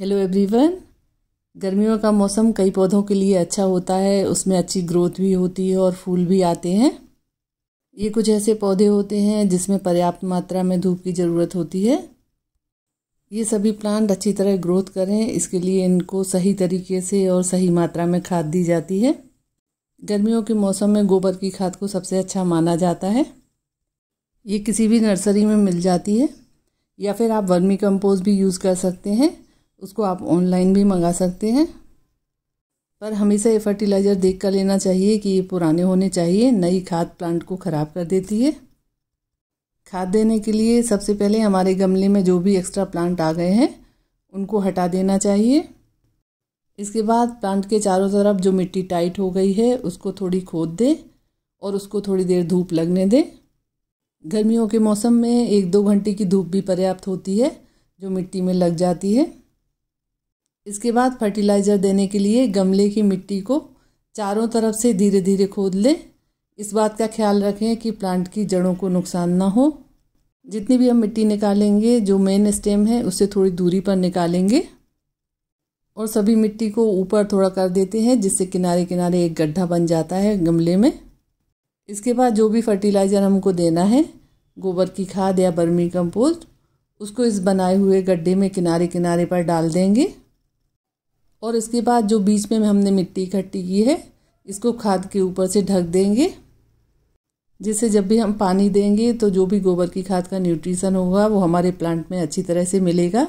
Hello everyone गर्मियों का मौसम कई पौधों के लिए अच्छा होता है उसमें अच्छी ग्रोथ भी होती है और फूल भी आते हैं ये कुछ ऐसे पौधे होते हैं जिसमें पर्याप्त मात्रा में धूप की ज़रूरत होती है ये सभी प्लांट अच्छी तरह ग्रोथ करें इसके लिए इनको सही तरीके से और सही मात्रा में खाद दी जाती है गर्मियों के मौसम में गोबर की खाद को सबसे अच्छा माना जाता है ये किसी भी नर्सरी में मिल जाती है या फिर आप वर्मी कंपोस्ट भी यूज़ कर सकते हैं उसको आप ऑनलाइन भी मंगा सकते हैं पर हमेशा ये फर्टिलाइज़र देख कर लेना चाहिए कि ये पुराने होने चाहिए नई खाद प्लांट को ख़राब कर देती है खाद देने के लिए सबसे पहले हमारे गमले में जो भी एक्स्ट्रा प्लांट आ गए हैं उनको हटा देना चाहिए इसके बाद प्लांट के चारों तरफ जो मिट्टी टाइट हो गई है उसको थोड़ी खोद दें और उसको थोड़ी देर धूप लगने दें गर्मियों के मौसम में एक दो घंटे की धूप भी पर्याप्त होती है जो मिट्टी में लग जाती है इसके बाद फर्टिलाइज़र देने के लिए गमले की मिट्टी को चारों तरफ से धीरे धीरे खोद लें इस बात का ख्याल रखें कि प्लांट की जड़ों को नुकसान ना हो जितनी भी हम मिट्टी निकालेंगे जो मेन स्टेम है उससे थोड़ी दूरी पर निकालेंगे और सभी मिट्टी को ऊपर थोड़ा कर देते हैं जिससे किनारे किनारे एक गड्ढा बन जाता है गमले में इसके बाद जो भी फर्टिलाइज़र हमको देना है गोबर की खाद या बर्मी कंपोस्ट उसको इस बनाए हुए गड्ढे में किनारे किनारे पर डाल देंगे और इसके बाद जो बीच में हमने मिट्टी इकट्ठी की है इसको खाद के ऊपर से ढक देंगे जिससे जब भी हम पानी देंगे तो जो भी गोबर की खाद का न्यूट्रिशन होगा वो हमारे प्लांट में अच्छी तरह से मिलेगा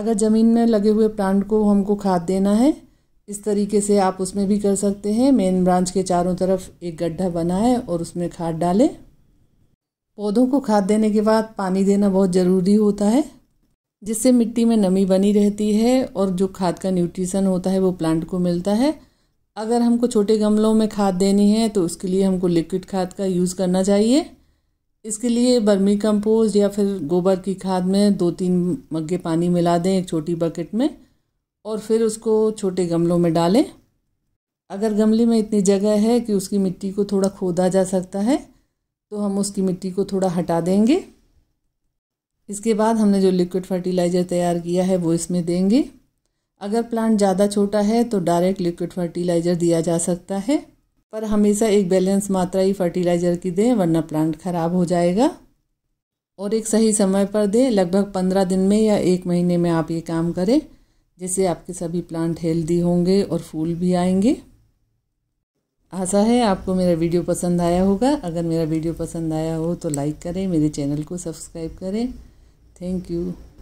अगर ज़मीन में लगे हुए प्लांट को हमको खाद देना है इस तरीके से आप उसमें भी कर सकते हैं मेन ब्रांच के चारों तरफ एक गड्ढा बनाएं और उसमें खाद डालें पौधों को खाद देने के बाद पानी देना बहुत ज़रूरी होता है जिससे मिट्टी में नमी बनी रहती है और जो खाद का न्यूट्रिशन होता है वो प्लांट को मिलता है अगर हमको छोटे गमलों में खाद देनी है तो उसके लिए हमको लिक्विड खाद का यूज़ करना चाहिए इसके लिए बर्मी कंपोस्ट या फिर गोबर की खाद में दो तीन मग्गे पानी मिला दें एक छोटी बकेट में और फिर उसको छोटे गमलों में डालें अगर गमले में इतनी जगह है कि उसकी मिट्टी को थोड़ा खोदा जा सकता है तो हम उसकी मिट्टी को थोड़ा हटा देंगे इसके बाद हमने जो लिक्विड फर्टिलाइज़र तैयार किया है वो इसमें देंगे अगर प्लांट ज़्यादा छोटा है तो डायरेक्ट लिक्विड फर्टिलाइज़र दिया जा सकता है पर हमेशा एक बैलेंस मात्रा ही फर्टिलाइज़र की दें वरना प्लांट ख़राब हो जाएगा और एक सही समय पर दें लगभग पंद्रह दिन में या एक महीने में आप ये काम करें जिससे आपके सभी प्लांट हेल्दी होंगे और फूल भी आएंगे आशा है आपको मेरा वीडियो पसंद आया होगा अगर मेरा वीडियो पसंद आया हो तो लाइक करें मेरे चैनल को सब्सक्राइब करें Thank you.